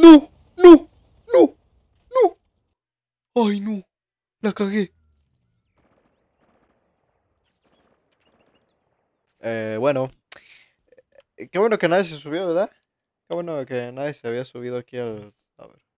¡No! ¡No! ¡No! ¡No! ¡Ay, no! La cagué. Eh, bueno. Eh, qué bueno que nadie se subió, ¿verdad? Qué bueno que nadie se había subido aquí al... A ver.